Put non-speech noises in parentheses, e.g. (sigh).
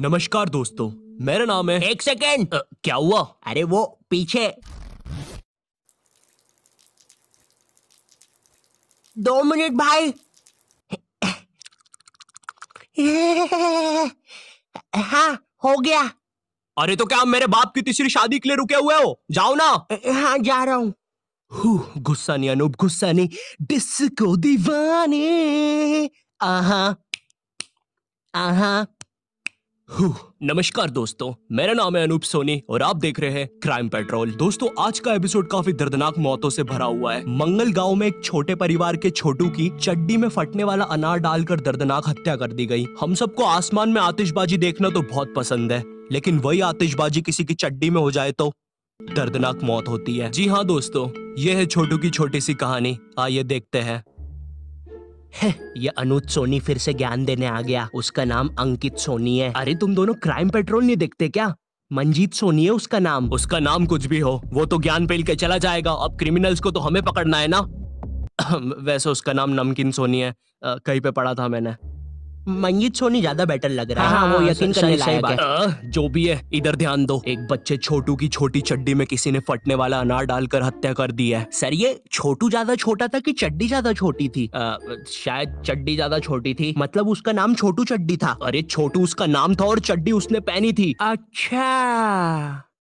नमस्कार दोस्तों मेरा नाम है एक सेकेंड क्या हुआ अरे वो पीछे दो मिनट भाई हाँ हो गया अरे तो क्या आप मेरे बाप की तीसरी शादी के लिए रुके हुए हो जाओ ना हाँ जा रहा हूँ गुस्सा नहीं अनूप गुस्सा नहीं डिस्को दीवाने आहा आहा नमस्कार दोस्तों मेरा नाम है अनूप सोनी और आप देख रहे हैं क्राइम पेट्रोल दोस्तों आज का एपिसोड काफी दर्दनाक मौतों से भरा हुआ है मंगल गांव में एक छोटे परिवार के छोटू की चड्डी में फटने वाला अनार डालकर दर्दनाक हत्या कर दी गई हम सबको आसमान में आतिशबाजी देखना तो बहुत पसंद है लेकिन वही आतिशबाजी किसी की चड्डी में हो जाए तो दर्दनाक मौत होती है जी हाँ दोस्तों ये है छोटू की छोटी सी कहानी आइए देखते हैं ये अनुज सोनी फिर से ज्ञान देने आ गया उसका नाम अंकित सोनी है अरे तुम दोनों क्राइम पेट्रोल नहीं देखते क्या मंजीत सोनी है उसका नाम उसका नाम कुछ भी हो वो तो ज्ञान पेल के चला जाएगा अब क्रिमिनल्स को तो हमें पकड़ना है ना (clears throat) वैसे उसका नाम नमकीन सोनी है कहीं पे पढ़ा था मैंने मंगीत सोनी ज्यादा बेटर लग रहा है हाँ, हाँ वो यकीन करने है आ, जो भी है इधर ध्यान दो एक बच्चे छोटू की छोटी चड्डी में किसी ने फटने वाला अनार डालकर हत्या कर दी है सर ये छोटू ज्यादा छोटा था कि चड्डी ज्यादा छोटी थी आ, शायद चड्डी ज्यादा छोटी थी मतलब उसका नाम छोटू चड्डी था अरे छोटू उसका नाम था और चड्डी उसने पहनी थी अच्छा